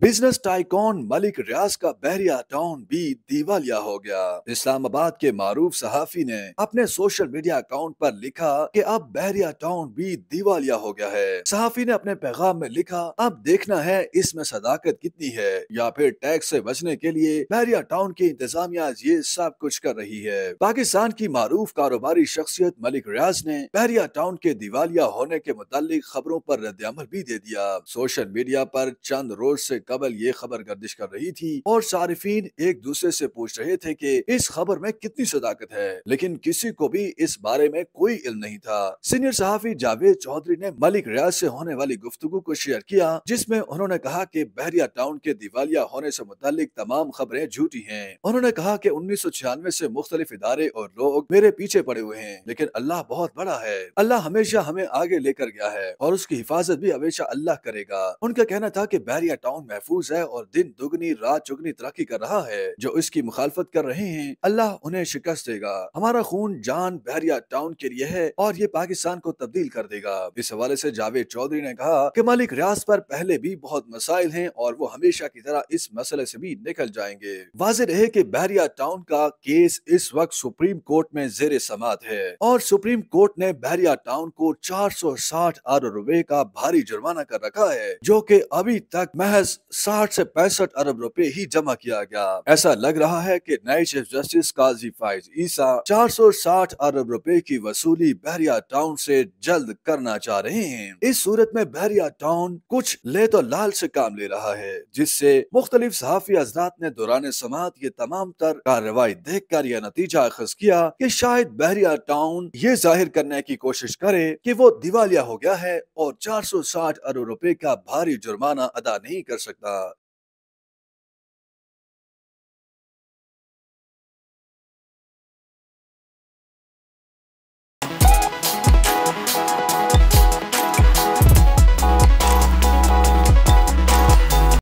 business tycoon Malik रियाज का बहरिया town भी दिवालिया हो गया इस्लामाबाद के मारूफ सहाफी ने अपने सोशल मीडिया अकाउंट पर लिखा कि अब बहरिया टाउन भी दिवालिया हो गया है सहाफी ने अपने पैगाम में लिखा अब देखना है इसमें सदाकत कितनी है या फिर टैक्स से बचने के लिए बहरिया टाउन की इंतजामिया ये सब कुछ कर रही है पाकिस्तान की मारूफ कारोबारी शख्सियत मलिक रियाज ने बहरिया टाउन के दिवालिया होने के मुतालिक खबरों पर रद्द भी दे दिया सोशल मीडिया पर चंद रोज ऐसी कबल ये खबर गर्दिश कर रही थी और सार्फिन एक दूसरे से पूछ रहे थे कि इस खबर में कितनी सदाकत है लेकिन किसी को भी इस बारे में कोई इल्म नहीं था सीनियर सहाफी जावेद चौधरी ने मलिक रियाज से होने वाली गुफ्तगु को शेयर किया जिसमे उन्होंने कहा की बहरिया टाउन के दिवालिया होने ऐसी मुतालिक तमाम खबरें झूठी है उन्होंने कहा की उन्नीस सौ छियानवे ऐसी मुख्तलिफ इदारे और लोग मेरे पीछे पड़े हुए हैं लेकिन अल्लाह बहुत बड़ा है अल्लाह हमेशा हमें आगे लेकर गया है और उसकी हिफाजत भी हमेशा अल्लाह करेगा उनका कहना था की बहरिया टाउन में महफूज है और दिन दुगनी रात चुगनी तरक्की कर रहा है जो इसकी मुखालफत कर रहे हैं अल्लाह उन्हें शिकस्त देगा हमारा खून जान बहरिया टाउन के लिए है और ये पाकिस्तान को तब्दील कर देगा इस हवाले ऐसी जावेद चौधरी ने कहा की मालिक रियाज पर पहले भी बहुत मसाइल है और वो हमेशा की तरह इस मसले ऐसी भी निकल जाएंगे वाज रहे की बहरिया टाउन का केस इस वक्त सुप्रीम कोर्ट में जेर समात है और सुप्रीम कोर्ट ने बहरिया टाउन को 460 अरब रुपए का भारी जुर्माना कर रखा है जो कि अभी तक महज साठ से पैंसठ अरब रुपए ही जमा किया गया ऐसा लग रहा है कि नए चीफ जस्टिस काजी फाइज ईसा 460 अरब रुपए की वसूली बहरिया टाउन से जल्द करना चाह रहे हैं इस सूरत में बहरिया टाउन कुछ ले तो लाल से काम ले रहा है जिससे मुख्तलिफ सहाफी हजरात ने दौरान समात ये तमाम तर कार्रवाई देख कर यह नतीजा अखज किया की शायद बहरिया टाउन ये जाहिर करने की कोशिश करे की वो दिवालिया हो गया है और चार सौ साठ अरब रुपए का भारी जुर्माना अदा नहीं कर सके uh,